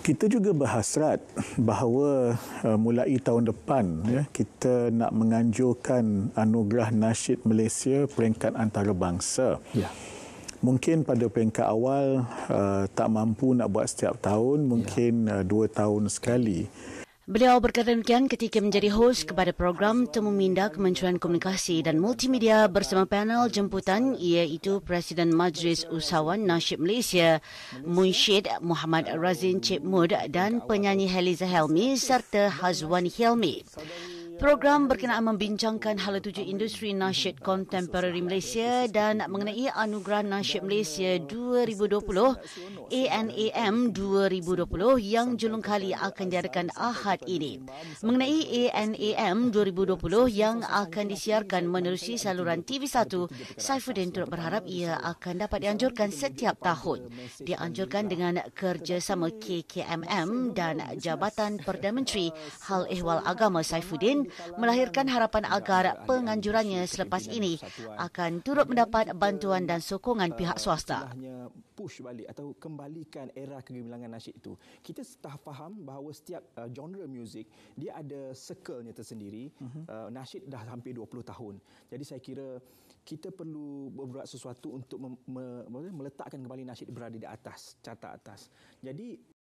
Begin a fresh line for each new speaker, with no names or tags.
kita juga berhasrat bahawa uh, mulai tahun depan ya, kita nak menganjurkan anugerah nasyid Malaysia peringkat antarabangsa. Ya. Mungkin pada peringkat awal uh, tak mampu nak buat setiap tahun, mungkin ya. uh, dua tahun sekali.
Beliau berkata demikian ketika menjadi host kepada program Temu Minda Kementerian Komunikasi dan Multimedia bersama panel jemputan iaitu Presiden Majlis Usahawan Nasib Malaysia Munshid Muhammad Razin Cik Mud dan penyanyi Heliza Helmi serta Hazwan Helmi. Program berkenaan membincangkan hal tujuh industri nasyid kontemporari Malaysia dan mengenai anugerah nasyid Malaysia 2020 ANAM 2020 yang julung kali akan diadakan ahad ini. Mengenai ANAM 2020 yang akan disiarkan menerusi saluran TV1, Saifuddin turut berharap ia akan dapat dianjurkan setiap tahun. Dianjurkan dengan kerjasama KKMM dan Jabatan Perdana Menteri Hal Ehwal Agama Saifuddin melahirkan harapan agar penganjurannya selepas ini akan turut mendapat bantuan dan sokongan pihak eh, swasta.
Push balik atau kembalikan era kegemilangan nasyid itu. Kita sudah faham bahawa setiap eh, genre muzik dia ada circle-nya tersendiri. Uh-huh. Nasyid dah hampir 20 tahun. Jadi saya kira kita perlu berbuat sesuatu untuk meletakkan kembali nasyid berada di atas, catat atas. Jadi